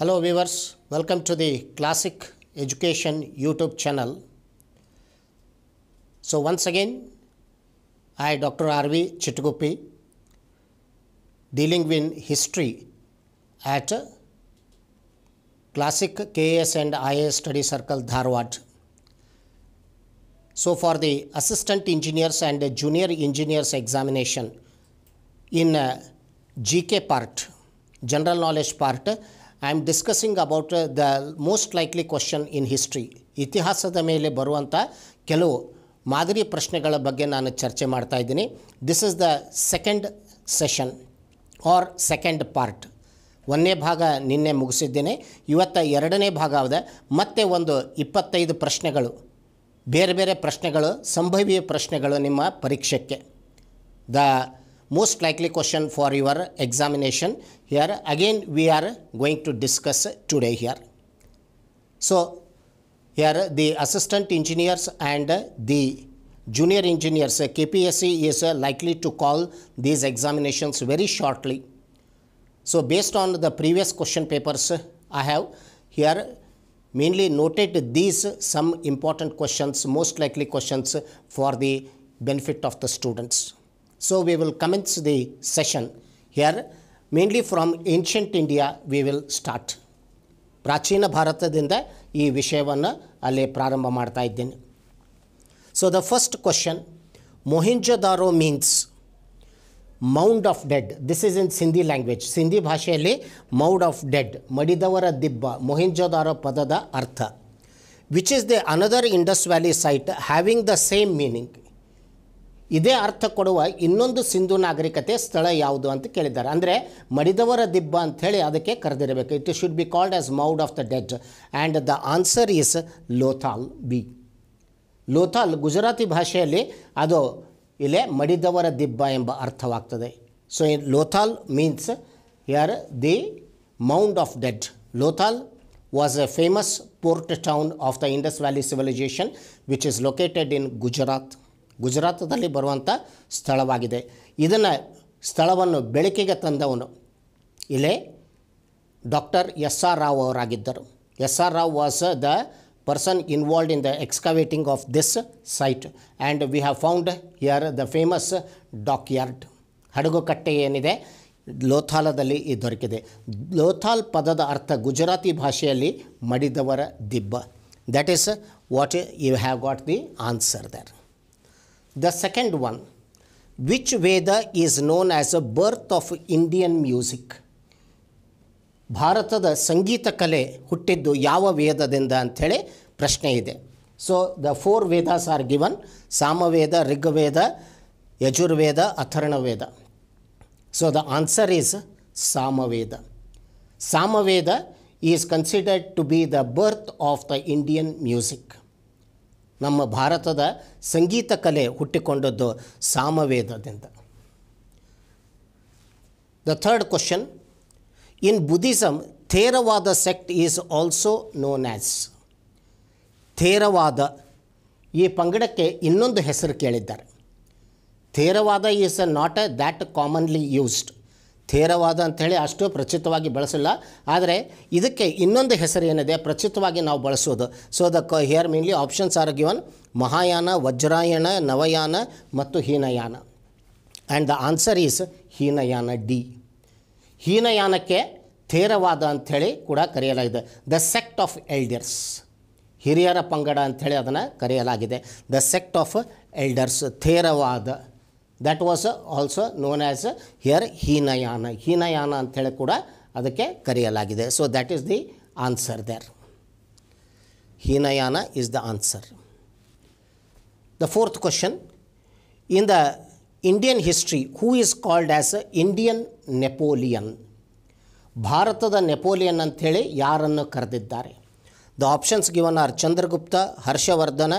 Hello viewers, welcome to the Classic Education YouTube channel. So once again, I Dr. R.V. Chittugupi dealing with history at Classic KS and IS Study Circle Dharwad. So for the Assistant Engineers and Junior Engineers examination in uh, GK part, General Knowledge part, I am discussing about the most likely question in history ಇತಿಹಾಸದ ಮೇಲೆ ಬರುವಂಥ ಕೆಲವು ಮಾದರಿ ಪ್ರಶ್ನೆಗಳ ಬಗ್ಗೆ ನಾನು ಚರ್ಚೆ ಮಾಡ್ತಾ ಇದ್ದೀನಿ this is the second session or second part ಒಂದನೇ ಭಾಗ ನಿನ್ನೆ ಮುಗಿಸಿದ್ದೇನೆ ಇವತ್ತ ಎರಡನೇ ಭಾಗ ಆದ ಮತ್ತೆ ಒಂದು ಇಪ್ಪತ್ತೈದು ಪ್ರಶ್ನೆಗಳು ಬೇರೆ ಬೇರೆ ಪ್ರಶ್ನೆಗಳು ಸಂಭವೀಯ ಪ್ರಶ್ನೆಗಳು ನಿಮ್ಮ ಪರೀಕ್ಷೆಗೆ the most likely question for your examination here again we are going to discuss today here. So here the assistant engineers and the junior engineers KPSC is likely to call these examinations very shortly. So based on the previous question papers I have here mainly noted these some important questions most likely questions for the benefit of the students. So we will commence the session here. Mainly from ancient India we will start ಪ್ರಾಚೀನ ಭಾರತದಿಂದ ಈ ವಿಷಯವನ್ನು ಅಲ್ಲಿ ಪ್ರಾರಂಭ ಮಾಡ್ತಾ ಇದ್ದೇನೆ so the first question Mohenjodaro means mound of dead this is in Sindhi language Sindhi ಭಾಷೆಯಲ್ಲಿ mound of dead ಮಡಿದವರ ದಿಬ್ಬ ಮೊಹಿಂಜದಾರೋ ಪದದ ಅರ್ಥ which is the another Indus valley site having the same meaning ಇದೇ ಅರ್ಥ ಕೊಡುವ ಇನ್ನೊಂದು ಸಿಂಧು ನಾಗರಿಕತೆ ಸ್ಥಳ ಯಾವುದು ಅಂತ ಕೇಳಿದ್ದಾರೆ ಅಂದರೆ ಮಡಿದವರ ದಿಬ್ಬ ಅಂಥೇಳಿ ಅದಕ್ಕೆ ಕರೆದಿರಬೇಕು it should be called as mound of the dead and the answer is Lothal B Lothal Gujarati ಭಾಷೆಯಲ್ಲಿ ಅದು ಇಲ್ಲೇ ಮಡಿದವರ ದಿಬ್ಬ ಎಂಬ ಅರ್ಥವಾಗ್ತದೆ so Lothal means uh the mound of dead Lothal was a famous port town of the Indus valley civilization which is located in Gujarat ಗುಜರಾತದಲ್ಲಿ ಬರುವಂಥ ಸ್ಥಳವಾಗಿದೆ ಇದನ್ನು ಸ್ಥಳವನ್ನು ಬೆಳಕಿಗೆ ತಂದವನು ಇಲ್ಲೇ ಡಾಕ್ಟರ್ ಎಸ್ ಆರ್ ರಾವ್ ಅವರಾಗಿದ್ದರು S R Rao was the person in in the excavating of this site we we found found here the famous yard ಹಡಗು ಕಟ್ಟೆ ಏನಿದೆ ಲೋಥಾಲದಲ್ಲಿ ದೊರಕಿದೆ ಲೋಥಾಲ್ ಪದದ ಅರ್ಥ ಗುಜರಾತಿ ಭಾಷೆಯಲ್ಲಿ ಮಡಿದವರ ದಿಬ್ಬ that is what you have got the answer there The second one, which Veda is known as a birth of Indian music? ಭಾರತದ ಸಂಗೀತ ಕಲೆ ಹುಟ್ಟಿದ್ದು ಯಾವ ವೇದದಿಂದ ಅಂಥೇಳಿ ಪ್ರಶ್ನೆ ಇದೆ so the four Vedas are given Samaveda Rigveda Yajurveda Atharvaveda so the answer is Samaveda Samaveda is considered to be the birth of the Indian music ನಮ್ಮ ಭಾರತದ ಸಂಗೀತ ಕಲೆ ಹುಟ್ಟಿಕೊಂಡದ್ದು ಸಾಮವೇದದಿಂದ the third question in Buddhism Theravada sect is also known as Theravada ಈ ಪಂಗಡಕ್ಕೆ ಇನ್ನೊಂದು ಹೆಸರು ಕೇಳಿದ್ದಾರೆ Theravada is a not a that commonly used Theravada ಅಂಥೇಳಿ ಅಷ್ಟು ಪ್ರಚಿತವಾಗಿ ಬಳಸಿಲ್ಲ ಆದರೆ ಇದಕ್ಕೆ ಇನ್ನೊಂದು ಹೆಸರು ಏನಿದೆ ಪ್ರಚಿತವಾಗಿ ನಾವು ಬಳಸೋದು ಸೊ ದ ಕ here mainly options are given Mahayana Vajrayana Navayana ಮತ್ತು Hinayana and the answer is Hinayana D ಹೀನಯಾನಕ್ಕೆ ಥೇರವಾದ ಅಂಥೇಳಿ ಕೂಡ ಕರೆಯಲಾಗಿದೆ ದ ಸೆಕ್ಟ್ ಆಫ್ ಎಲ್ಡರ್ಸ್ ಹಿರಿಯರ ಪಂಗಡ ಅಂಥೇಳಿ ಅದನ್ನು ಕರೆಯಲಾಗಿದೆ the sect of elders Theravada that was also known as here Hinayana Hinayana ಅಂಥೇಳಿ ಕೂಡ ಅದಕ್ಕೆ ಕರೆಯಲಾಗಿದೆ so that is the answer there Hinayana is the answer the fourth question in the Indian history who is called as Indian Napoleon ಭಾರತದ Napoleon ಅಂಥೇಳಿ ಯಾರನ್ನು ಕರೆದಿದ್ದಾರೆ the options given are Chandragupta Harshavardhana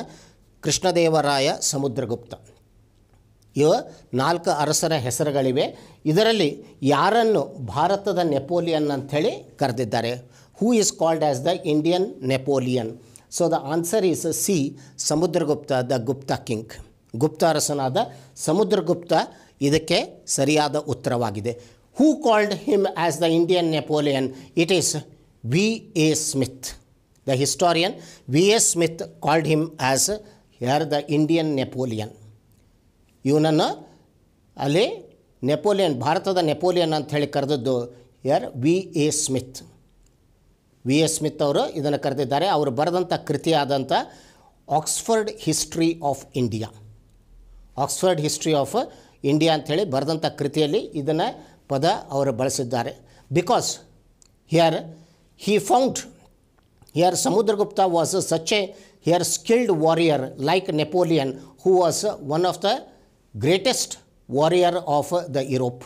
Krishnadevaraya Samudragupta ಇವ ನಾಲ್ಕು ಅರಸರ ಹೆಸರುಗಳಿವೆ ಇದರಲ್ಲಿ ಯಾರನ್ನು ಭಾರತದ ನೆಪೋಲಿಯನ್ ಅಂಥೇಳಿ ಕರೆದಿದ್ದಾರೆ who is called as the Indian Napoleon so the answer is C Samudragupta the Gupta king Gupta ಅರಸನಾದ ಸಮುದ್ರಗುಪ್ತ ಇದಕ್ಕೆ ಸರಿಯಾದ ಉತ್ತರವಾಗಿದೆ who called him as the Indian Napoleon it is V A Smith the historian V A Smith called him as uh the Indian Napoleon ಇವನನ್ನು ಅಲ್ಲಿ Napoleon ಭಾರತದ Napoleon ಅಂತ ಹೇಳಿ ಕರೆದದ್ದು ಯಾರ್ V A Smith V A Smith ಅವರು ಇದನ್ನು ಕರೆದಿದ್ದಾರೆ ಅವರು ಬರೆದಂಥ ಕೃತಿಯಾದಂಥ Oxford history of India Oxford history of India ಅಂಥೇಳಿ ಬರೆದಂಥ ಕೃತಿಯಲ್ಲಿ ಇದನ್ನು ಪದ ಅವರು ಬಳಸಿದ್ದಾರೆ because here he found here Samudragupta was such a here skilled warrior like Napoleon who was one of the greatest warrior of the Europe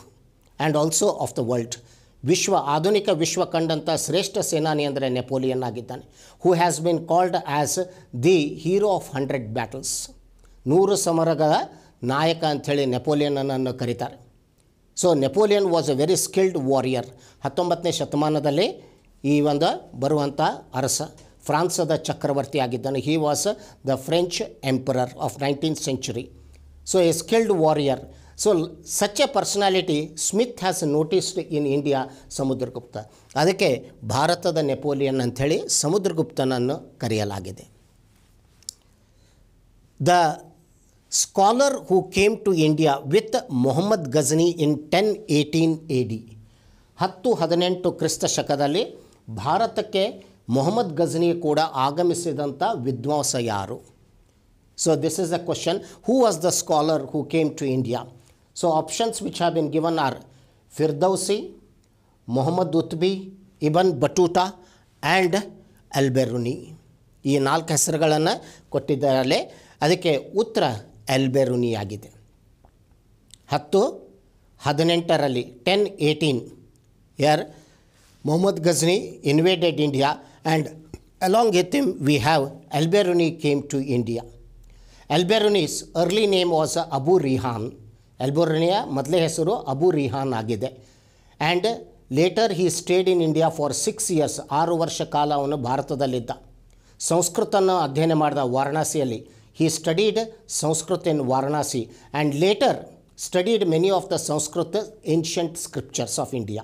and also of the world ವಿಶ್ವ ಆಧುನಿಕ ವಿಶ್ವ ಕಂಡಂಥ ಶ್ರೇಷ್ಠ ಸೇನಾನಿ ಅಂದರೆ ನೆಪೋಲಿಯನ್ ಆಗಿದ್ದಾನೆ who has been called as the hero of hundred battles ನೂರು ಸಮರಗಳ ನಾಯಕ ಅಂಥೇಳಿ ನೆಪೋಲಿಯನನ್ನು ಕರೀತಾರೆ so Napoleon was a very skilled warrior ಹತ್ತೊಂಬತ್ತನೇ ಶತಮಾನದಲ್ಲಿ ಈ ಒಂದು ಬರುವಂಥ ಅರಸ ಫ್ರಾನ್ಸದ ಚಕ್ರವರ್ತಿ ಆಗಿದ್ದಾನೆ he was the French emperor of nineteen century so a skilled warrior so such a personality Smith has noticed in India Samudragupta ಅದಕ್ಕೆ ಭಾರತದ ನೆಪೋಲಿಯನ್ ಅಂಥೇಳಿ ಸಮುದ್ರಗುಪ್ತನನ್ನು ಕರೆಯಲಾಗಿದೆ the scholar who came to India with Mohammad Ghazni in ten eighteen A D ಹತ್ತು ಹದಿನೆಂಟು ಕ್ರಿಸ್ತ ಶಕದಲ್ಲಿ ಭಾರತಕ್ಕೆ ಮೊಹಮ್ಮದ್ ಗಜ್ನಿ ಕೂಡ ಆಗಮಿಸಿದಂಥ ವಿದ್ವಾಂಸ ಯಾರು so this is the question, who was the scholar who came to India so options which have been given are Firdausi Mohammad Utbi Ibn Battuta and Alberuni ಈ ನಾಲ್ಕು ಹೆಸರುಗಳನ್ನು ಕೊಟ್ಟಿದ್ದಾರಲ್ಲೇ ಅದಕ್ಕೆ ಉತ್ತರ ಅಲ್ಬೆರುನಿ ಆಗಿದೆ ಹತ್ತು ಹದಿನೆಂಟರಲ್ಲಿ ten eighteen uh Mohammad Ghazni invaded India and along with him we have Alberuni came to India Alberuni's early name was Abu Rayhan ಎಲ್ಬೆರುನಿಯ ಮೊದಲೇ ಹೆಸರು ಅಬು ರಿಹಾನ್ ಆಗಿದೆ and later he stayed in India for six years ಆರು ವರ್ಷ ಕಾಲ ಅವನು ಭಾರತದಲ್ಲಿದ್ದ ಸಂಸ್ಕೃತನ್ನು ಅಧ್ಯಯನ ಮಾಡಿದ ವಾರಣಾಸಿಯಲ್ಲಿ he studied Sanskrit in Varanasi and later studied many of the Sanskrit ancient scriptures of India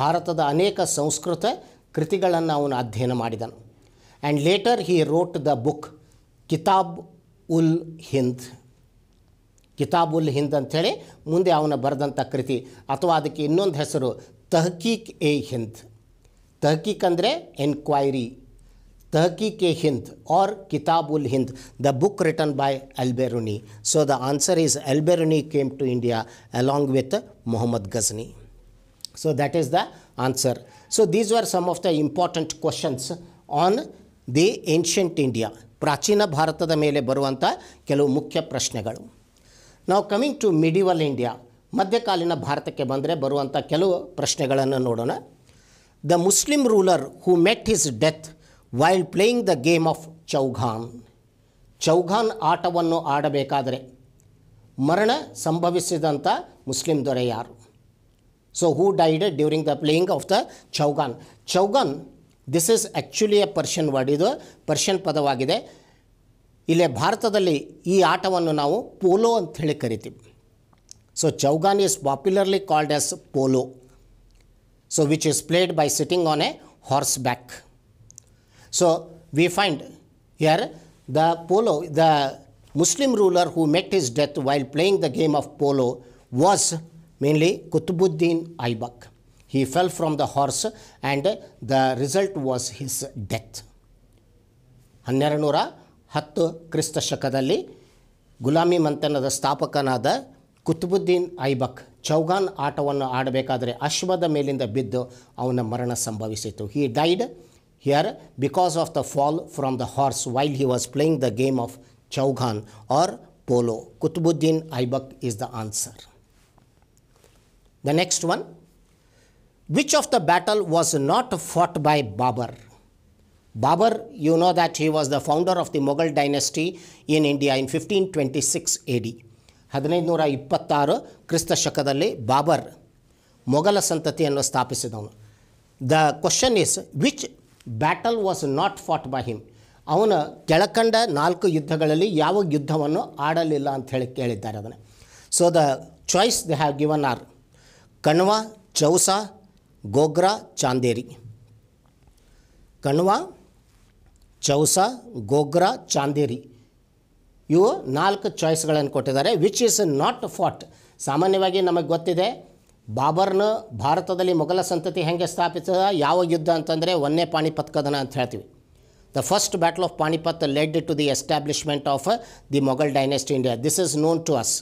ಭಾರತದ ಅನೇಕ ಸಂಸ್ಕೃತ ಕೃತಿಗಳನ್ನು ಅವನು ಅಧ್ಯಯನ ಮಾಡಿದನು and later he wrote the book Kitab ul Hind Kitabul Hind ಅಂತ ಹೇಳಿ ಮುಂದೆ ಅವನು ಬರೆದಂತ ಕೃತಿ ಅಥವಾ ಅದಕ್ಕೆ ಇನ್ನೊಂದು ಹೆಸರು ತಹಕೀಕ್ ಎ हिंद ತಹಕೀಕ್ ಅಂದ್ರೆ inquiry Tahqiq e Hind or Kitabul Hind the book written by Alberuni so the answer is Alberuni came to India along with Mohammad Ghazni so that is the answer so these were 썸 of the important questions on the ancient India ಪ್ರಾಚೀನ ಭಾರತದ ಮೇಲೆ ಬರುವಂಥ ಕೆಲವು ಮುಖ್ಯ ಪ್ರಶ್ನೆಗಳು ನಾವು coming to medieval India ಮಧ್ಯಕಾಲೀನ ಭಾರತಕ್ಕೆ ಬಂದರೆ ಬರುವಂಥ ಕೆಲವು ಪ್ರಶ್ನೆಗಳನ್ನು ನೋಡೋಣ the Muslim ruler who met his death while playing the game of chaughan chaughan ಆಟವನ್ನು ಆಡಬೇಕಾದರೆ ಮರಣ ಸಂಭವಿಸಿದಂಥ ಮುಸ್ಲಿಂ ದೊರೆ ಯಾರು so who died during the playing of the chaugan chaugan this is actually a Persian word ಇದು ಪರ್ಷಿಯನ್ ಪದವಾಗಿದೆ ಇಲ್ಲೇ ಭಾರತದಲ್ಲಿ ಈ ಆಟವನ್ನು ನಾವು ಪೋಲೋ ಅಂತ ಹೇಳಿ ಕರಿತೀವಿ so chaugan is popularly called as polo so which is played by sitting on a horse back so we find here the polo the Muslim ruler who met his death while playing the game of polo was mainly Qutubuddin Aibak He fell from the horse and the result was his death. ಹನ್ನೆರಡು ನೂರ ಹತ್ತು ಕ್ರಿಸ್ತ ಶಕದಲ್ಲಿ ಗುಲಾಮಿ ಮಂಥನದ ಸ್ಥಾಪಕನಾದ ಕುತುಬುದ್ದೀನ್ ಐಬಕ್ ಚೌಗಾನ್ ಆಟವನ್ನು ಆಡಬೇಕಾದರೆ ಅಶ್ವದ ಮೇಲಿಂದ ಬಿದ್ದು ಅವನ ಮರಣ ಸಂಭವಿಸಿತು he died here because of the fall from the horse while he was playing the game of chaughan or polo Qutubuddin Aibak is the answer the next one Which of the battle was not fought by Babar? Babar, you know that he was the founder of the Mughal dynasty in India in 1526 AD. The question is, which battle was not fought by him? Auna Kelakanda Nalka Yudhagalali Yava Yudhavano Adalila and Telekeli Daradana. So the choice they have given are Kanva, Chausa, Ghaghra Chanderi Khanwa Chausa Ghaghra Chanderi ಇವು ನಾಲ್ಕು ಚಾಯ್ಸ್ಗಳನ್ನು ಕೊಟ್ಟಿದ್ದಾರೆ which is not ಫಾಟ್ ಸಾಮಾನ್ಯವಾಗಿ ನಮಗೆ ಗೊತ್ತಿದೆ ಬಾಬರ್ನ ಭಾರತದಲ್ಲಿ ಮೊಘಲ ಸಂತತಿ ಹೇಗೆ ಸ್ಥಾಪಿಸಿದ ಯಾವ ಯುದ್ಧ ಅಂತಂದರೆ ಒಂದೇ ಪಾಣಿಪತ್ ಕದನ ಅಂತ ಹೇಳ್ತೀವಿ the first battle of Panipat led to the establishment of the Mughal dynasty India this is known to us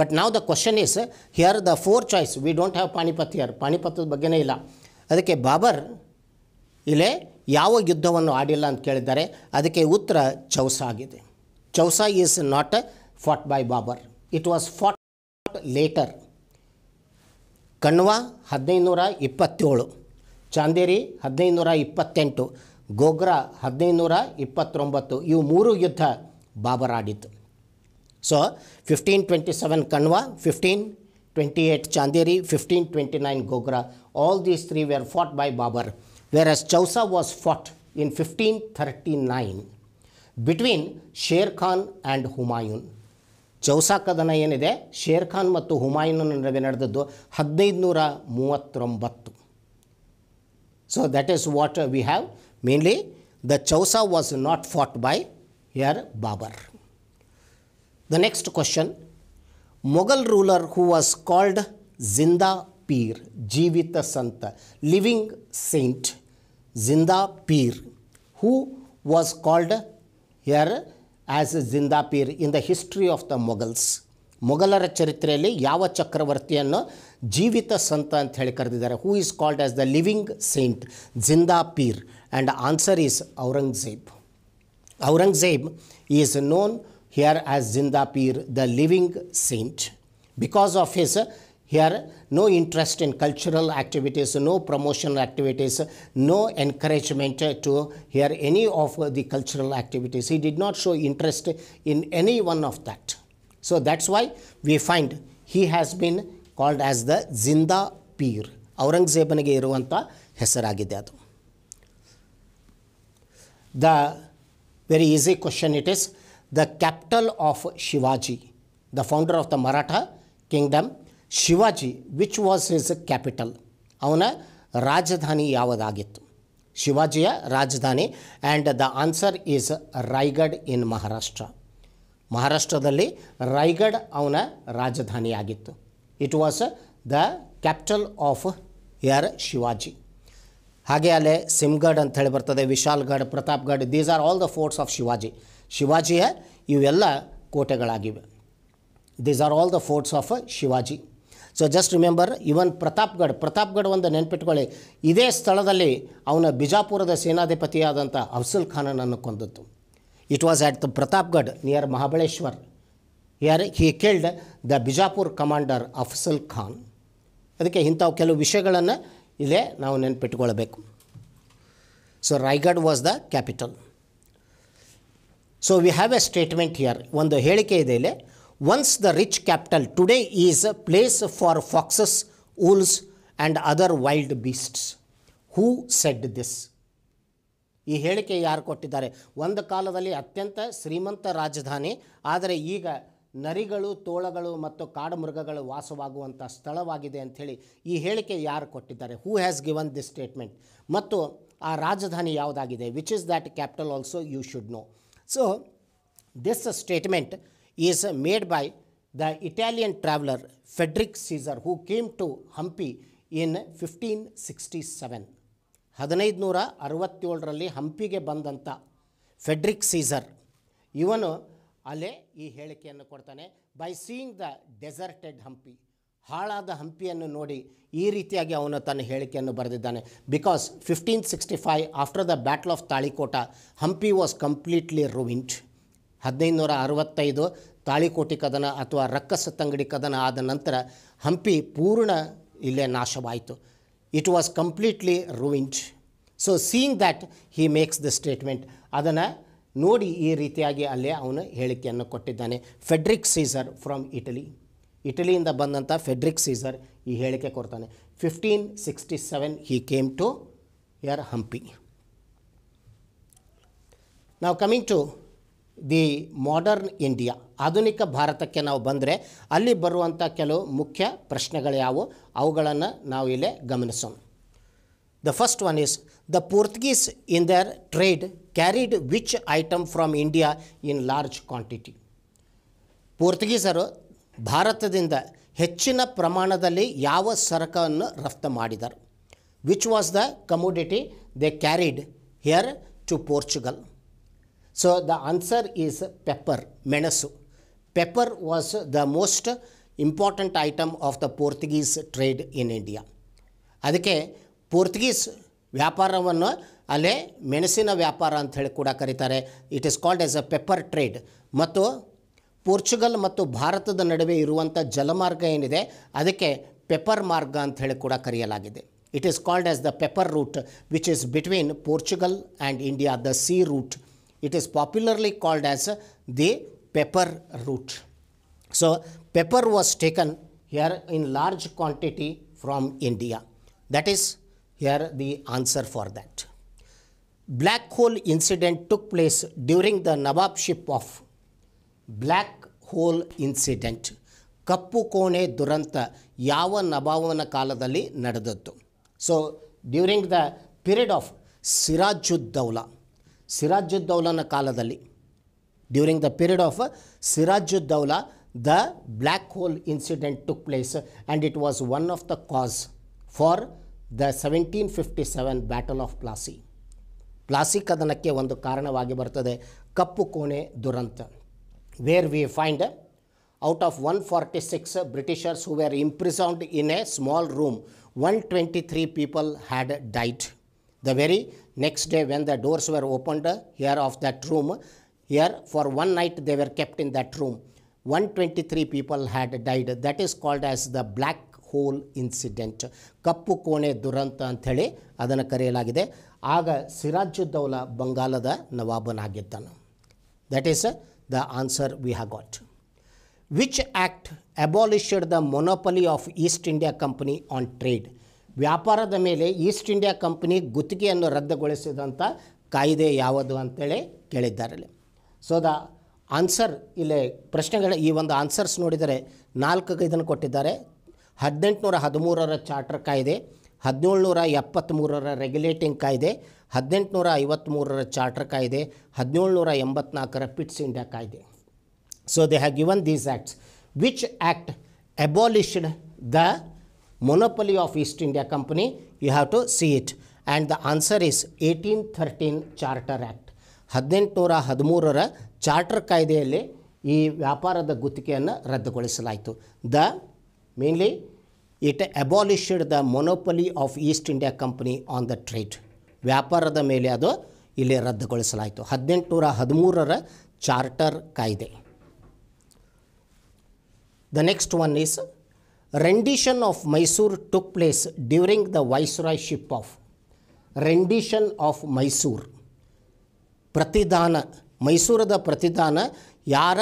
but ನಾವು the question is here the four choice we don't have Panipat here ಪಾಣಿಪತ್ತದ ಬಗ್ಗೆನೇ ಇಲ್ಲ ಅದಕ್ಕೆ ಬಾಬರ್ ಇಲ್ಲೇ ಯಾವ ಯುದ್ಧವನ್ನು ಆಡಿಲ್ಲ ಅಂತ ಕೇಳಿದ್ದಾರೆ ಅದಕ್ಕೆ ಉತ್ತರ ಚೌಸಾ ಆಗಿದೆ Chausa is not fought by Babur it was fought later Khanwa ಹದಿನೈದುನೂರ ಇಪ್ಪತ್ತೇಳು ಚಾಂದೇರಿ ಹದಿನೈದುನೂರ ಇಪ್ಪತ್ತೆಂಟು ಗೋಗ್ರಾ ಹದಿನೈದುನೂರ ಇಪ್ಪತ್ತೊಂಬತ್ತು ಇವು ಮೂರು ಯುದ್ಧ ಬಾಬರ್ ಆಡಿತ್ತು so fifteen twenty seven Khanwa fifteen twenty eight Chanderi fifteen twenty nine Ghaghra all these three were fought by Babur whereas Chausa was fought in fifteen thirty nine between Sher Khan and Humayun Chausa ಕದನ ಏನಿದೆ ಶೇರ್ ಖಾನ್ ಮತ್ತು ಹುಮಾಯೂನ್ ನಡುವೆ ನಡೆದದ್ದು ಹದಿನೈದು ನೂರ ಮೂವತ್ತೊಂಬತ್ತು so that is what we have mainly the Chausa was not fought by uh Babur The next question Mughal ruler who was called Zinda Peer, ಜೀವಿತ Santa, living saint, Zinda Peer, who was called here as Zinda Peer in the history of the Mughals ಮೊಘಲರ ಚರಿತ್ರೆಯಲ್ಲಿ ಯಾವ ಚಕ್ರವರ್ತಿಯನ್ನು ಜೀವಿತ ಸಂತ ಅಂತ ಹೇಳಿ ಕರೆದಿದ್ದಾರೆ who is called as the living saint Zinda Peer and answer is Aurangzeb Aurangzeb is known here as Zinda the living saint. Because of his here no interest in cultural activities, no promotional activities, no encouragement to here any of the cultural activities. He did not show interest in any one of that. So that's why we find he has been called as the Zinda Peer. ಔರಂಗಜೇಬನಿಗೆ ಇರುವಂಥ ಹೆಸರಾಗಿದೆ ಅದು the very easy question the capital of Shivaji, the founder of the Maratha kingdom, Shivaji, which was his capital. ಅವನ ರಾಜಧಾನಿ ಯಾವುದಾಗಿತ್ತು ಶಿವಾಜಿಯ ರಾಜಧಾನಿ and the answer is Raigad in Maharashtra ಮಹಾರಾಷ್ಟ್ರದಲ್ಲಿ ರಾಯ್ಗಢ್ ಅವನ ರಾಜಧಾನಿಯಾಗಿತ್ತು it was the capital of uh Shivaji ಹಾಗೆ ಅಲ್ಲೇ ಸಿಮ್ಗಢ್ ಅಂತ ಹೇಳಿ ಬರ್ತದೆ Vishalgad Pratapgad these are all the forts of Shivaji ಶಿವಾಜಿಯ ಇವೆಲ್ಲ ಕೋಟೆಗಳಾಗಿವೆ these are all the forts of Shivaji so just remember even Pratapgad Pratapgad ಒಂದು ನೆನ್ಪಿಟ್ಕೊಳ್ಳಿ ಇದೇ ಸ್ಥಳದಲ್ಲಿ ಅವನ ಬಿಜಾಪುರದ ಸೇನಾಧಿಪತಿಯಾದಂಥ ಅಫ್ಸುಲ್ ಖಾನನನ್ನು ಕೊಂದದ್ದು it was at the Pratapgad near ಮಹಾಬಳೇಶ್ವರ್ ಯಾರ್ he killed the Bijapur commander Afzal Khan ಅದಕ್ಕೆ ಇಂಥವು ಕೆಲವು ವಿಷಯಗಳನ್ನು ಇಲ್ಲೇ ನಾವು ನೆನ್ಪಿಟ್ಕೊಳ್ಬೇಕು so Raigad was the capital so we have a statement here ಒಂದು ಹೇಳಿಕೆ ಇದೆ ಇಲ್ಲಿ once the rich capital today is a place for foxes owls and other wild beasts who said this ಈ ಹೇಳಿಕೆ ಯಾರು ಕೊಟ್ಟಿದ್ದಾರೆ ಒಂದು ಕಾಲದಲ್ಲಿ ಅತ್ಯಂತ ಶ್ರೀಮಂತ ರಾಜಧಾನಿ ಆದರೆ ಈಗ ನರಿಗಳು ತೋಳಗಳು ಮತ್ತು ಕಾಡು ಮೃಗಗಳು ವಾಸವಾಗುವಂಥ ಸ್ಥಳವಾಗಿದೆ ಅಂಥೇಳಿ ಈ ಹೇಳಿಕೆ ಯಾರು ಕೊಟ್ಟಿದ್ದಾರೆ who has given this statement ಮತ್ತು ಆ ರಾಜಧಾನಿ ಯಾವುದಾಗಿದೆ which is that capital also you should know So, this statement is made by the Italian traveler Frederick Caesar who came to Hampi in 1567. ಹದಿನೈದು ನೂರ ಅರವತ್ತೇಳರಲ್ಲಿ ಹಂಪಿಗೆ ಬಂದಂಥ ಫೆಡ್ರಿಕ್ ಸೀಸರ್ ಇವನು ಅಲ್ಲೇ ಈ ಹೇಳಿಕೆಯನ್ನು ಕೊಡ್ತಾನೆ by seeing the deserted Hampi ಹಾಳಾದ ಹಂಪಿಯನ್ನು ನೋಡಿ ಈ ರೀತಿಯಾಗಿ ಅವನು ತನ್ನ ಹೇಳಿಕೆಯನ್ನು ಬರೆದಿದ್ದಾನೆ because fifteen sixty five after the battle of Talikota Hampi was completely ruined ಹದಿನೈದುನೂರ ಅರವತ್ತೈದು ತಾಳಿಕೋಟಿ ಕದನ ಅಥವಾ ರಕ್ಕಸ ತಂಗಡಿ ಕದನ ಆದ ನಂತರ ಹಂಪಿ ಪೂರ್ಣ ಇಲ್ಲೇ ನಾಶವಾಯಿತು it was completely ruined so seeing that he makes the statement ಅದನ್ನು ನೋಡಿ ಈ ರೀತಿಯಾಗಿ ಅಲ್ಲೇ ಅವನು ಹೇಳಿಕೆಯನ್ನು ಕೊಟ್ಟಿದ್ದಾನೆ ಫೆಡ್ರಿಕ್ ಸೀಸರ್ ಫ್ರಮ್ ಇಟಲಿ ಇಟಲಿಯಿಂದ ಬಂದಂಥ ಫೆಡ್ರಿಕ್ ಸೀಸರ್ ಈ ಹೇಳಿಕೆ ಕೊಡ್ತಾನೆ fifteen sixty seven he came to uh Hampi ನಾವು coming to the modern India ಆಧುನಿಕ ಭಾರತಕ್ಕೆ ನಾವು ಬಂದರೆ ಅಲ್ಲಿ ಬರುವಂಥ ಕೆಲವು ಮುಖ್ಯ ಪ್ರಶ್ನೆಗಳು ಯಾವುವು ಅವುಗಳನ್ನು ನಾವು ಇಲ್ಲೇ ಗಮನಿಸೋಣ the first one is the Portuguese in their trade carried which item from India in large quantity ಪೋರ್ತುಗೀಸರು ಭಾರತದಿಂದ ಹೆಚ್ಚಿನ ಪ್ರಮಾಣದಲ್ಲಿ ಯಾವ ಸರಕನ್ನು ರಫ್ತು ಮಾಡಿದರು which was the commodity they carried here to Portugal so the answer is pepper ಮೆಣಸು pepper was the most important item of the Portuguese trade in India ಅದಕ್ಕೆ ಪೋರ್ತುಗೀಸ್ ವ್ಯಾಪಾರವನ್ನು ಅಲ್ಲೇ ಮೆಣಸಿನ ವ್ಯಾಪಾರ ಅಂತ ಹೇಳಿ ಕೂಡ ಕರೀತಾರೆ it is called as a pepper trade ಮತ್ತು ಪೋರ್ಚುಗಲ್ ಮತ್ತು ಭಾರತದ ನಡುವೆ ಇರುವಂಥ ಜಲಮಾರ್ಗ ಏನಿದೆ ಅದಕ್ಕೆ ಪೆಪರ್ ಮಾರ್ಗ ಅಂತ ಹೇಳಿ ಕೂಡ ಕರೆಯಲಾಗಿದೆ it is called as the pepper route which is between Portugal and India the sea route it is popularly called as the pepper route so pepper was taken here in large quantity from India that is here the answer for that black hole incident took place during the nawabship of black hole incident ಕಪ್ಪು ಕೋಣೆ ದುರಂತ ಯಾವ ನಭಾವನ ಕಾಲದಲ್ಲಿ ನಡೆದದ್ದು so during the period of ಸಿರಾಜುದ್ದೌಲ ಸಿರಾಜುದ್ದೌಲನ ಕಾಲದಲ್ಲಿ during the period of Sirajuddaula the black hole incident took place and it was one of the cause for the seventeen fifty seven battle of Plassey Plassey ಕದನಕ್ಕೆ ಒಂದು ಕಾರಣವಾಗಿ ಬರ್ತದೆ ಕಪ್ಪು ಕೋಣೆ ದುರಂತ where we find out of 146 Britishers who were imprisoned in a small room, 123 people had died. The very next day when the doors were opened here of that room, here for one night they were kept in that room. 123 people had died. That is called as the black hole incident ಕಪ್ಪು ಕೋಣೆ ದುರಂತ ಅಂಥೇಳಿ ಅದನ್ನು ಕರೆಯಲಾಗಿದೆ Aga Sirajuddaula ಬಂಗಾಲದ ನವಾಬನಾಗಿದ್ದನು that That is. the answer we have got. Which act abolished the monopoly of East India Company on trade? ವ್ಯಾಪಾರದ ಮೇಲೆ ಈಸ್ಟ್ ಇಂಡಿಯಾ ಕಂಪನಿ ಗುತ್ತಿಗೆಯನ್ನು ರದ್ದುಗೊಳಿಸಿದಂಥ ಕಾಯ್ದೆ ಯಾವುದು ಅಂತೇಳಿ ಕೇಳಿದ್ದಾರೆ ಸೊ ದ ಆನ್ಸರ್ ಇಲ್ಲೇ ಪ್ರಶ್ನೆಗಳ ಈ ಒಂದು ಆನ್ಸರ್ಸ್ ನೋಡಿದರೆ ನಾಲ್ಕು ಇದನ್ನು ಕೊಟ್ಟಿದ್ದಾರೆ ಹದಿನೆಂಟುನೂರ ಹದಿಮೂರರ ಚಾರ್ಟರ್ ಕಾಯ್ದೆ ಹದಿನೇಳುನೂರ ಎಪ್ಪತ್ತ್ಮೂರರ ರೆಗ್ಯುಲೇಟಿಂಗ್ ಕಾಯ್ದೆ ಹದಿನೆಂಟುನೂರ ಐವತ್ತ್ಮೂರರ ಚಾರ್ಟರ್ ಕಾಯ್ದೆ ನೂರ ಎಂಬತ್ನಾಲ್ಕರ ಪಿಟ್ಸ್ ಇಂಡಿಯಾ ಕಾಯ್ದೆ so they have given these acts which act abolished the monopoly of East India company you have to see it and the answer is eighteen thirteen charter act ಹದಿನೆಂಟುನೂರ ಹದಿಮೂರರ charter ಕಾಯ್ದೆಯಲ್ಲಿ ಈ ವ್ಯಾಪಾರದ ಗುತ್ತಿಗೆಯನ್ನು ರದ್ದುಗೊಳಿಸಲಾಯಿತು the mainly it abolished the monopoly of East India company on the trade ವ್ಯಾಪಾರದ ಮೇಲೆ ಅದು ಇಲ್ಲಿ ರದ್ದುಗೊಳಿಸಲಾಯಿತು ಹದಿನೆಂಟುನೂರ ಹದಿಮೂರರ ಚಾರ್ಟರ್ ಕಾಯ್ದೆ the next one is rendition of Mysore took place during the viceroyship of rendition of Mysore ಪ್ರತಿದಾನ ಮೈಸೂರದ ಪ್ರತಿದಾನ ಯಾರ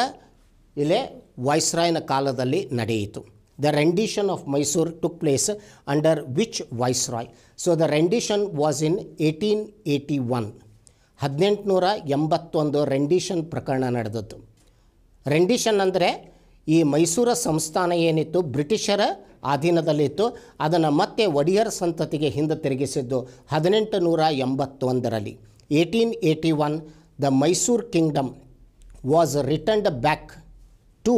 ಇಲ್ಲೇ ವೈಸ್ರಾಯ್ನ ಕಾಲದಲ್ಲಿ ನಡೆಯಿತು The rendition of Mysore took place under which viceroy? So the rendition was in 1881. ಹದಿನೆಂಟುನೂರ ಎಂಬತ್ತೊಂದು ರೆಂಡಿಷನ್ ಪ್ರಕರಣ ನಡೆದದ್ದು ರೆಂಡಿಷನ್ ಅಂದರೆ ಈ ಮೈಸೂರ ಸಂಸ್ಥಾನ ಏನಿತ್ತು ಬ್ರಿಟಿಷರ ಅಧೀನದಲ್ಲಿತ್ತು ಅದನ್ನು ಮತ್ತೆ ಒಡಿಯರ್ ಸಂತತಿಗೆ ಹಿಂದೆ ತಿರುಗಿಸಿದ್ದು ಹದಿನೆಂಟು ನೂರ ಎಂಬತ್ತೊಂದರಲ್ಲಿ eighteen eighty one the Mysore kingdom was returned back to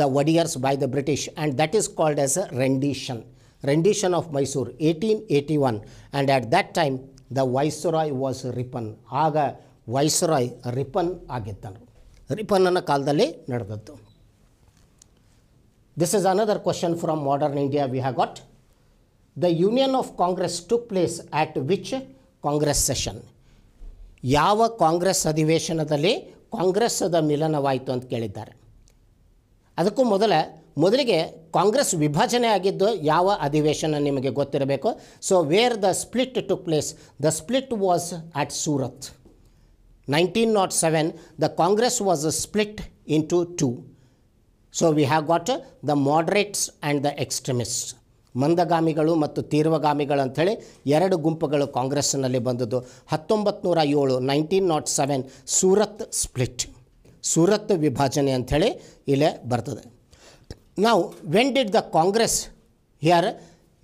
the warriors by the British and that is called as a rendition. Rendition of Mysore, 1881. And at that time, the Viceroy was Ripon, Aga Viceroy Ripan Agitan. Ripanana Kaldale Nardatu. This is another question from modern India we have got. The Union of Congress took place at which Congress session? Yava Congress Adivation Adale, Congress of the Milanavaitu and Kelidare. ಅದಕ್ಕೂ ಮೊದಲ ಮೊದಲಿಗೆ ಕಾಂಗ್ರೆಸ್ ವಿಭಜನೆ ಆಗಿದ್ದು ಯಾವ ಅಧಿವೇಶನ ನಿಮಗೆ ಗೊತ್ತಿರಬೇಕು so where the split took place the split was at Surat nineteen not seven the Congress was a split into two so we have got the moderates and the extremist ಮಂದಗಾಮಿಗಳು ಮತ್ತು ತೀರ್ವಗಾಮಿಗಳು ಅಂಥೇಳಿ ಎರಡು ಗುಂಪುಗಳು ಕಾಂಗ್ರೆಸ್ನಲ್ಲಿ ಬಂದದ್ದು ಹತ್ತೊಂಬತ್ತು ನೂರ ಏಳು nineteen not seven Surat split Surat ವಿಭಜನೆ ಅಂಥೇಳಿ ಇಲ್ಲೇ ಬರ್ತದೆ ನಾವು when did the Congress here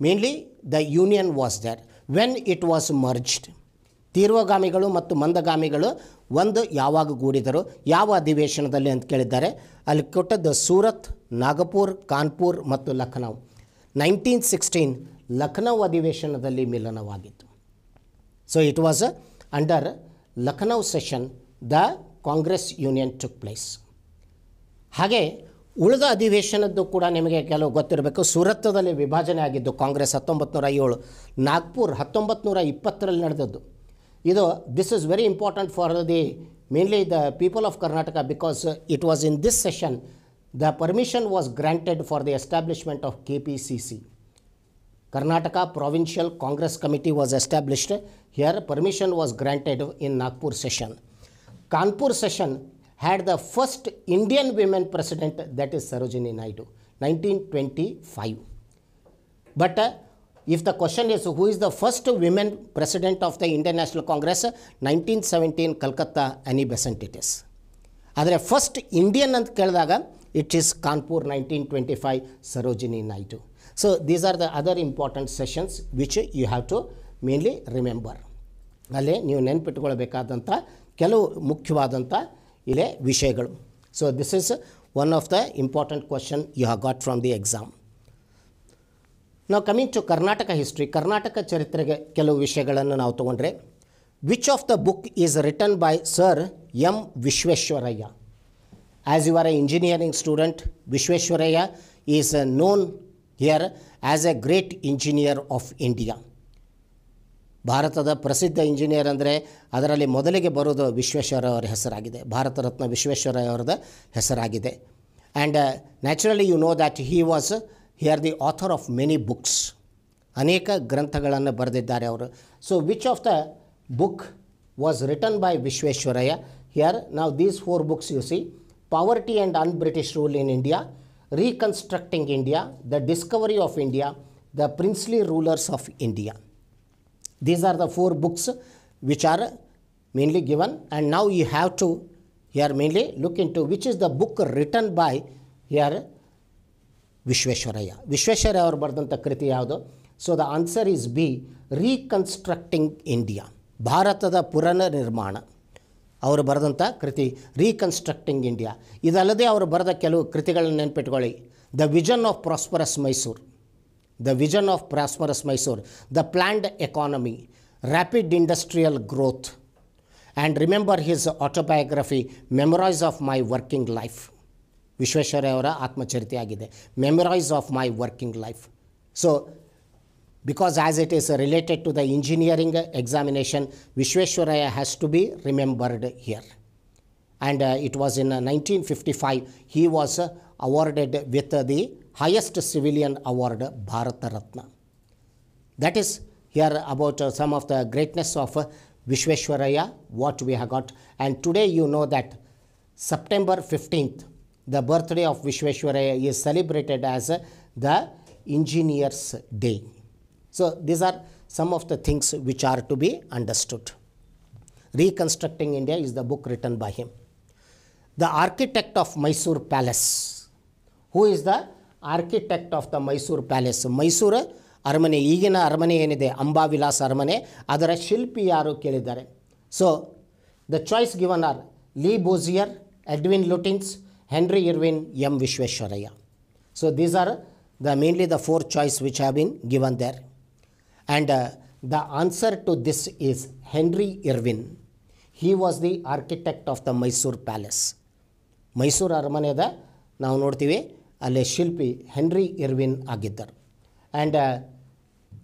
mainly the union was there when it was merged ತೀರ್ವಗಾಮಿಗಳು ಮತ್ತು ಮಂದಗಾಮಿಗಳು ಒಂದು ಯಾವಾಗ ಗೂಡಿದರು ಯಾವ ಅಧಿವೇಶನದಲ್ಲಿ ಅಂತ ಕೇಳಿದ್ದಾರೆ ಅಲ್ಲಿ ಕೊಟ್ಟದ್ದು ಸೂರತ್ ನಾಗಪುರ್ ಕಾನ್ಪುರ್ ಮತ್ತು ಲಖನೌ ನೈನ್ಟೀನ್ ಸಿಕ್ಸ್ಟೀನ್ ಲಖನೌ ಅಧಿವೇಶನದಲ್ಲಿ ಮಿಲನವಾಗಿತ್ತು so it was under Lucknow session the Congress union took place ಹಾಗೆ ಉಳಿದ ಅಧಿವೇಶನದ್ದು ಕೂಡ ನಿಮಗೆ ಕೆಲವು ಗೊತ್ತಿರಬೇಕು ಸೂರತ್ದಲ್ಲಿ ವಿಭಜನೆ ಆಗಿದ್ದು ಕಾಂಗ್ರೆಸ್ ಹತ್ತೊಂಬತ್ತು ನೂರ ಏಳು ನಾಗ್ಪುರ್ ಹತ್ತೊಂಬತ್ತು ನೂರ ಇಪ್ಪತ್ತರಲ್ಲಿ ನಡೆದದ್ದು ಇದು this is very important for the mainly the people of Karnataka because it was in this session the permission was granted for the establishment of K P C C Karnataka provincial Congress committee was established here permission was granted in Nagpur session Kanpur session had the first Indian women president that is Sarojini Naidu 1925. But uh, if the question is who is the first women president of the Indian National Congress 1917 Calcutta Annie Besant it is. ಆದರೆ first Indian it is Kanpur, 1925, Sarojini Naidu. So these are the other important sessions which you have to mainly remember. Have to mainly remember ಅಲ್ಲಿ ನೀವು ನೆನ್ಪಿಟ್ಕೊಳ್ಬೇಕಾದಂಥ ಕೆಲವು ಮುಖ್ಯವಾದಂಥ ಇಲ್ಲೇ ವಿಷಯಗಳು so this is one of the important question you have got from the exam ನಾವು coming to Karnataka history Karnataka ಚರಿತ್ರೆಗೆ ಕೆಲವು ವಿಷಯಗಳನ್ನು ನಾವು ತೊಗೊಂಡ್ರೆ which of the book is written by sir M Visvesvaraya as you are a engineering student Visvesvaraya is known here as a great engineer of India ಭಾರತದ ಪ್ರಸಿದ್ಧ engineer ಅಂದರೆ ಅದರಲ್ಲಿ ಮೊದಲಿಗೆ ಬರೋದು ವಿಶ್ವೇಶ್ವರಯ್ಯ ಅವರ ಹೆಸರಾಗಿದೆ ಭಾರತ ರತ್ನ ವಿಶ್ವೇಶ್ವರಯ್ಯ ಅವರದ ಹೆಸರಾಗಿದೆ and naturally you know that he was he are the author of many books ಅನೇಕ ಗ್ರಂಥಗಳನ್ನು ಬರೆದಿದ್ದಾರೆ ಅವರು so which of the book was written by Visvesvaraya here ನಾವು these four books you see poverty and un British rule in India reconstructing India the discovery of India the princely rulers of India these These are the four books which are mainly given and now you have to mainly look into which is the book written by uh Visvesvaraya Visvesvaraya ಅವರು ಬರೆದಂಥ ಕೃತಿ ಯಾವುದು so the answer is B reconstructing India ಭಾರತದ ಪುನರ್ನಿರ್ಮಾಣ ಅವರು ಬರೆದಂಥ ಕೃತಿ reconstructing India ಇದಲ್ಲದೆ ಅವರು ಬರೆದ ಕೆಲವು ಕೃತಿಗಳನ್ನ ನೆನ್ಪಿಟ್ಕೊಳ್ಳಿ the vision of prosperous Mysore the vision of prosperous Mysore, the planned economy, rapid industrial growth, and remember his autobiography, Memorize of My Working Life. Vishweshwarayavara Atma Charityagide. Memorize of My Working Life. So, because as it is related to the engineering examination, Vishweshwaraya has to be remembered here. And uh, it was in 1955, he was awarded with the highest civilian award, Bharat Ratna. That is here about uh, some of the greatness of uh, what we have got. And today you know that September 15th, the birthday of Vishweshwaraya is celebrated as uh, the Engineer's Day. So these are some of the things which are to be understood. Reconstructing India is the book written by him. The architect of Mysore Palace. Who is the architect of the Mysore palace Mysore ಅರಮನೆ ಈಗಿನ ಅರಮನೆ ಏನಿದೆ ಅಂಬಾವಿಲಾಸ್ ಅರಮನೆ ಅದರ ಶಿಲ್ಪಿ ಯಾರು ಕೇಳಿದ್ದಾರೆ so the choice given are Le Corbusier Edwin Lutyens Henry Irwin M Visvesvaraya so these are the mainly the four choice which have been given there and the answer to this is Henry Irwin he was the architect of the Mysore palace Mysore ಅರಮನೆದ ನಾವು ನೋಡ್ತೀವಿ ಅಲ್ಲಿ ಶಿಲ್ಪಿ Henry Irwin ಆಗಿದ್ದರು and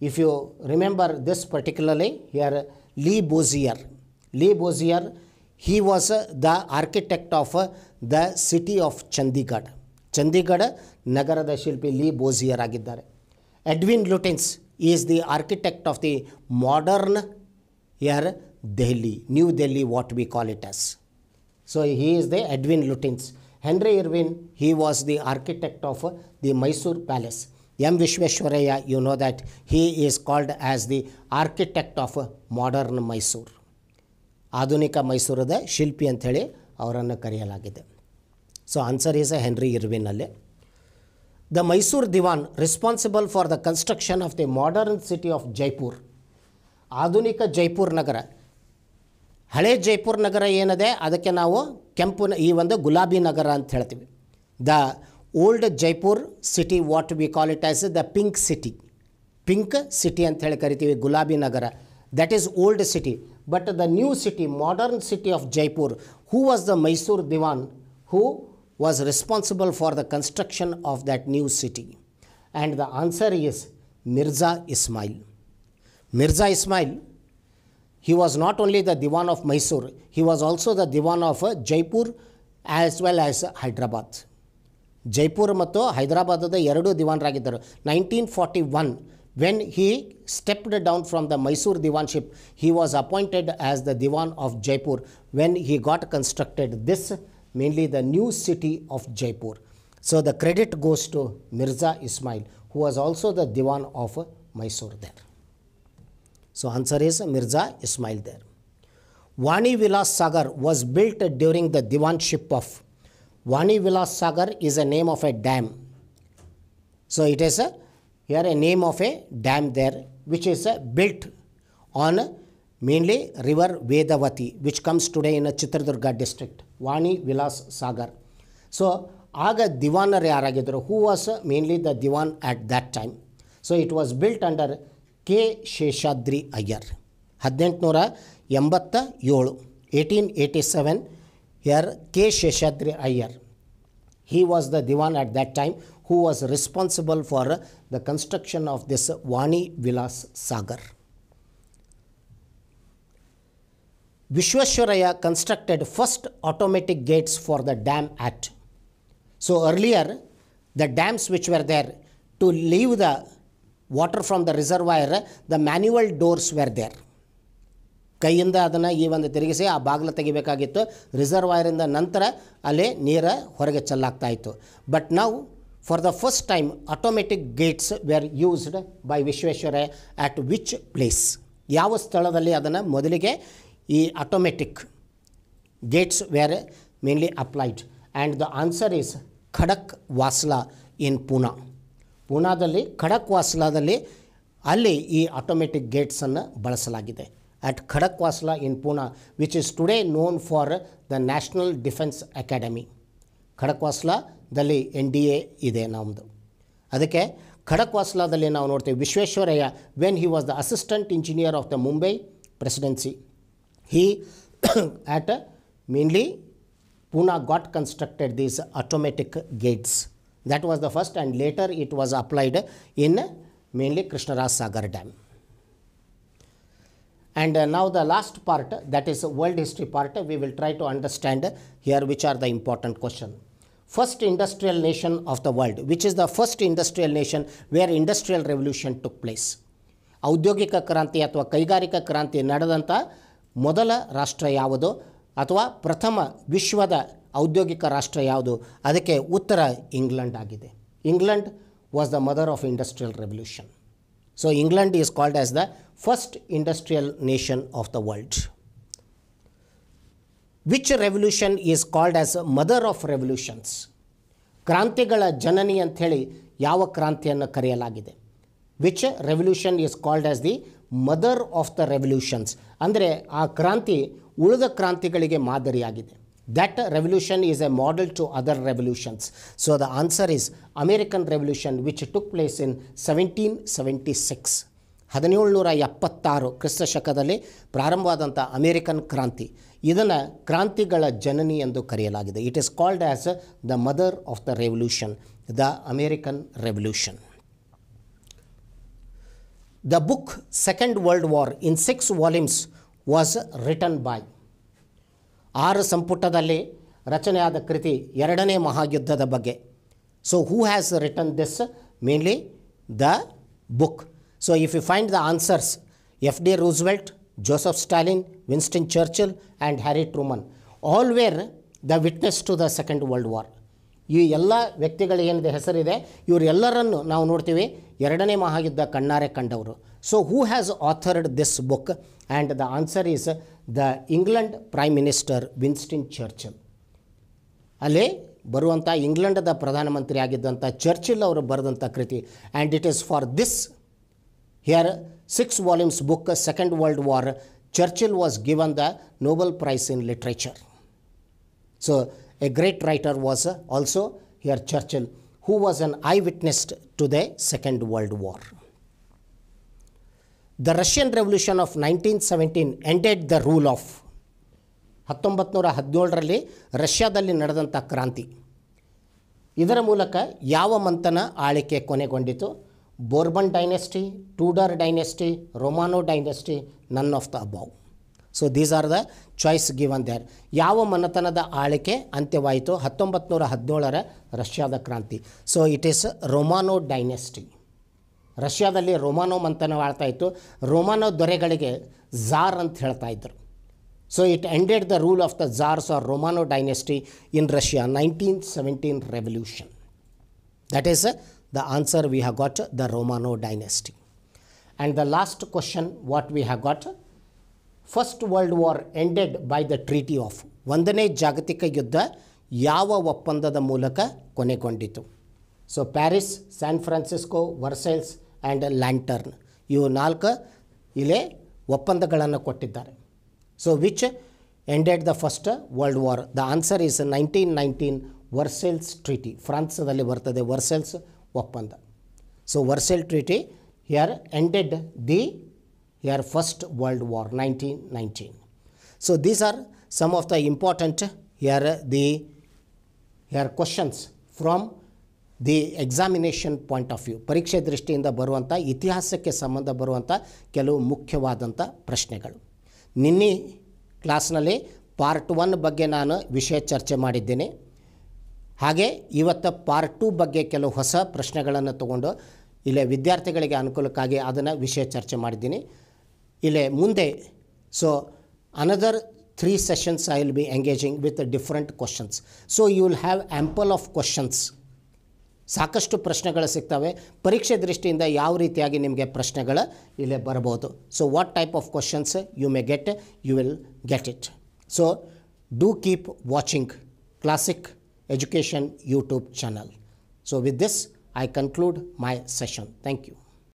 if you remember this particularly here Le Corbusier Le Corbusier he was the architect of the city of Chandigarh. Chandigarh ನಗರದ ಶಿಲ್ಪಿ ಲಿ ಬೋಝಿಯರಾಗಿದ್ದಾರೆ Edwin ಲುಟೆನ್ಸ್ is the architect of the modern your Delhi new Delhi what we call it as so he is the Edwin ಲುಟೆನ್ಸ್ henry Irwin he was the architect of the Mysuru palace M Visvesvaraya you know that he is called as the architect of modern Mysuru ಆಧುನಿಕ ಮೈಸೂರದ ಶಿಲ್ಪಿ ಅಂಥೇಳಿ ಅವರನ್ನು ಕರೆಯಲಾಗಿದೆ so answer is A henry ಇರ್ವಿನಲ್ಲಿ the Mysuru Dewan responsible for the construction of the modern city of Jaipur ಆಧುನಿಕ ಜೈಪುರ್ ನಗರ ಹಳೆ ಜೈಪುರ್ ನಗರ ಏನಿದೆ ಅದಕ್ಕೆ ನಾವು ಕೆಂಪು ಈ ಒಂದು ಗುಲಾಬಿ ನಗರ ಅಂತ ಹೇಳ್ತೀವಿ the old Jaipur city what we call it as the pink city pink city ಅಂತ ಹೇಳಿ ಕರಿತೀವಿ ಗುಲಾಬಿ ನಗರ that is old city but the new city modern city of Jaipur who was the Mysuru dewan who was responsible for the construction of that new city and the answer is Mirza Ismail Mirza Ismail he was not only the Diwan of Mysore, he was also the Diwan of Jaipur as well as Hyderabad. Jaipur Mato, Hyderabad, the Yerudu Diwan Ragidar, 1941, when he stepped down from the Mysore Diwanship, he was appointed as the Diwan of Jaipur when he got constructed this, mainly the new city of Jaipur. So the credit goes to Mirza Ismail, who was also the Diwan of Mysore there. So answer is Mirza Ismail there. Vani Vilas Sagar was built during the divanship of. Vani Vilas Sagar is a name of a dam. So it is a, here a name of a dam there which is a built on mainly river Vedavati which comes today in a Chitradurga district. Vani Vilas Sagar. So Aga ದಿವಾನರು ಯಾರಾಗಿದ್ದರು who was mainly the dewan at that time so it was built K Sheshadri Iyer ಹದಿನೆಂಟುನೂರ ಎಂಬತ್ತ ಏಳು eighteen eighty seven year ಕೆ he was the diwan at that time who was responsible for the construction of this Vani Vilas Sagar. Vishwaswaraya constructed first automatic gates for the dam at. So earlier, the dams which were there to leave the water from the reservoir the manual doors were there ಕೈಯಿಂದ ಅದನ್ನು ಈ ಒಂದು ತಿರುಗಿಸಿ ಆ ಬಾಗಿಲು ತೆಗಿಬೇಕಾಗಿತ್ತು ರಿಸರ್ವಾಯರಿಂದ ನಂತರ ಅಲ್ಲಿ ನೀರು ಹೊರಗೆ ಚೆಲ್ಲಾಗ್ತಾ ಇತ್ತು ಬಟ್ ನಾವು for the first time automatic gates were used by Vishweshwara at which place ಯಾವ ಸ್ಥಳದಲ್ಲಿ ಅದನ್ನು ಮೊದಲಿಗೆ ಈ automatic gates were mainly applied and the answer is Khadakwasla in Poona ಪೂನಾದಲ್ಲಿ ಖಡಕ್ ವಾಸ್ಲಾದಲ್ಲಿ ಅಲ್ಲಿ ಈ ಆಟೋಮೆಟಿಕ್ ಗೇಟ್ಸನ್ನು ಬಳಸಲಾಗಿದೆ at Khadakwasla in Poona which is today known for the national defence academy ಖಡಕ್ ವಾಸ್ಲಾದಲ್ಲಿ ಎನ್ ಡಿ ಎ ಇದೆ ನಮ್ಮದು ಅದಕ್ಕೆ ಖಡಕ್ ವಾಸಲಾದಲ್ಲಿ ನಾವು ನೋಡ್ತೀವಿ Visvesvaraya when he was the assistant engineer of the Mumbai presidency he at mainly Poona got constructed these automatic gates That was the first and later it was applied in mainly Krishnaraj Sagar Dam. And uh, now the last part that is world history part we will try to understand here which are the important question. First industrial nation of the world which is the first industrial nation where industrial revolution took place. ಔದ್ಯೋಗಿಕ ಕ್ರಾಂತಿ ಅಥವಾ ಕೈಗಾರಿಕಾ ಕ್ರಾಂತಿ ನಡೆದಂಥ ಮೊದಲ ರಾಷ್ಟ್ರ ಯಾವುದು ಅಥವಾ ಪ್ರಥಮ ವಿಶ್ವದ ಔದ್ಯೋಗಿಕ ರಾಷ್ಟ್ರ ಯಾವುದು ಅದಕ್ಕೆ ಉತ್ತರ ಇಂಗ್ಲೆಂಡ್ ಆಗಿದೆ England was the mother of industrial revolution so England is called as the first industrial nation of the world which revolution is called as mother of revolutions ಕ್ರಾಂತಿಗಳ ಜನನಿ ಅಂಥೇಳಿ ಯಾವ ಕ್ರಾಂತಿಯನ್ನು ಕರೆಯಲಾಗಿದೆ which revolution is called as the mother of the revolutions ಅಂದರೆ ಆ ಕ್ರಾಂತಿ ಉಳಿದ ಕ್ರಾಂತಿಗಳಿಗೆ ಮಾದರಿಯಾಗಿದೆ That revolution is a model to other revolutions. So the answer is American Revolution which took place in 1776. ಹದಿನೇಳುನೂರ ಎಪ್ಪತ್ತಾರು ಕ್ರಿಸ್ತ ಶಕದಲ್ಲಿ ಪ್ರಾರಂಭವಾದಂಥ ಅಮೇರಿಕನ್ ಕ್ರಾಂತಿ ಇದನ್ನು ಕ್ರಾಂತಿಗಳ ಜನನಿ ಎಂದು ಕರೆಯಲಾಗಿದೆ it is called as the mother of the revolution the American revolution the book second world war in six volumes was written by ಆರು ಸಂಪುಟದಲ್ಲಿ ರಚನೆಯಾದ ಕೃತಿ ಎರಡನೇ ಮಹಾಯುದ್ಧದ ಬಗ್ಗೆ so who has return this mainly the book so if you find the answers F D Roosevelt Joseph Stalin Winston Churchill and Harry Truman all were the witness to the second world war ಈ ಎಲ್ಲ ವ್ಯಕ್ತಿಗಳ ಏನಿದೆ ಹೆಸರಿದೆ ಇವರೆಲ್ಲರನ್ನು ನಾವು ನೋಡ್ತೀವಿ ಎರಡನೇ ಮಹಾಯುದ್ಧ ಕಣ್ಣಾರೆ ಕಂಡವರು so who has authored this book and the answer is the England prime minister Winston Churchill ಅಲ್ಲಿ ಬರುವಂಥ ಇಂಗ್ಲೆಂಡದ ಪ್ರಧಾನಮಂತ್ರಿ ಆಗಿದ್ದಂಥ ಚರ್ಚಿಲ್ ಅವರು ಬರೆದಂಥ ಕೃತಿ and it is for this here six volumes book second world war Churchill was given the Nobel prize in literature so a great writer was also here Churchill who was an eyewitnessed to the second world war the Russian revolution of nineteen seventeen ended the rule of ಹತ್ತೊಂಬತ್ತು ನೂರ ಹದಿನೇಳರಲ್ಲಿ ರಷ್ಯಾದಲ್ಲಿ ನಡೆದಂಥ ಕ್ರಾಂತಿ ಇದರ ಮೂಲಕ ಯಾವ ಮಂಥನ ಆಳಿಕೆ ಕೊನೆಗೊಂಡಿತು Bourbon dynasty Tudor dynasty Romanov dynasty none of the above so these are the choice given there ಯಾವ ಮನತನದ ಆಳಿಕೆ ಅಂತ್ಯವಾಯಿತು ಹತ್ತೊಂಬತ್ತು ನೂರ ಹದಿನೇಳರ ರಷ್ಯಾದ ಕ್ರಾಂತಿ so it is Romanov dynasty ರಷ್ಯಾದಲ್ಲಿ ರೋಮಾನೋ ಮಂಥನ ಆಳ್ತಾ ಇತ್ತು ರೋಮಾನೋ ದೊರೆಗಳಿಗೆ ಝಾರ್ ಅಂತ ಹೇಳ್ತಾ ಇದ್ದರು so it ended the rule of the tsars or Romanov dynasty in Russia nineteen seventeen revolution that is the answer we have got the Romanov dynasty and the last question what we have got first world war ended by the treaty of ಒಂದನೇ ಜಾಗತಿಕ ಯುದ್ಧ ಯಾವ ಒಪ್ಪಂದದ ಮೂಲಕ ಕೊನೆಗೊಂಡಿತು so Paris San Francisco Versailles and lantern ಇವು ನಾಲ್ಕು ಇಲ್ಲೇ ಒಪ್ಪಂದಗಳನ್ನು ಕೊಟ್ಟಿದ್ದಾರೆ so which ended the first world war the answer is nineteen nineteen Versailles treaty ಫ್ರಾನ್ಸ್ದಲ್ಲಿ ಬರ್ತದೆ ವರ್ಸೆಲ್ಸ್ ಒಪ್ಪಂದ so Versailles treaty here ended the here first world war nineteen nineteen so these are some of the important here the here questions from the examination point of view ಪರೀಕ್ಷೆ ದೃಷ್ಟಿಯಿಂದ ಬರುವಂಥ ಇತಿಹಾಸಕ್ಕೆ ಸಂಬಂಧ ಬರುವಂಥ ಕೆಲವು ಮುಖ್ಯವಾದಂಥ ಪ್ರಶ್ನೆಗಳು ನಿನ್ನೆ ಕ್ಲಾಸ್ನಲ್ಲಿ ಪಾರ್ಟ್ ಒನ್ ಬಗ್ಗೆ ನಾನು ವಿಷಯ ಚರ್ಚೆ ಮಾಡಿದ್ದೇನೆ ಹಾಗೆ ಇವತ್ತು ಪಾರ್ಟ್ ಟೂ ಬಗ್ಗೆ ಕೆಲವು ಹೊಸ ಪ್ರಶ್ನೆಗಳನ್ನು ತಗೊಂಡು ಇಲ್ಲೇ ವಿದ್ಯಾರ್ಥಿಗಳಿಗೆ ಅನುಕೂಲಕ್ಕಾಗಿ ಅದನ್ನು ವಿಷಯ ಚರ್ಚೆ ಮಾಡಿದ್ದೀನಿ ಇಲ್ಲೇ ಮುಂದೆ so another three sessions I will be engaging with different questions so you will have ample of questions ಸಾಕಷ್ಟು ಪ್ರಶ್ನೆಗಳು ಸಿಗ್ತವೆ ಪರೀಕ್ಷೆ ದೃಷ್ಟಿಯಿಂದ ಯಾವ ರೀತಿಯಾಗಿ ನಿಮಗೆ ಪ್ರಶ್ನೆಗಳು ಇಲ್ಲೇ ಬರಬಹುದು so what type of questions you may get you will get it so do keep watching classic education YouTube channel so with this I conclude my session thank you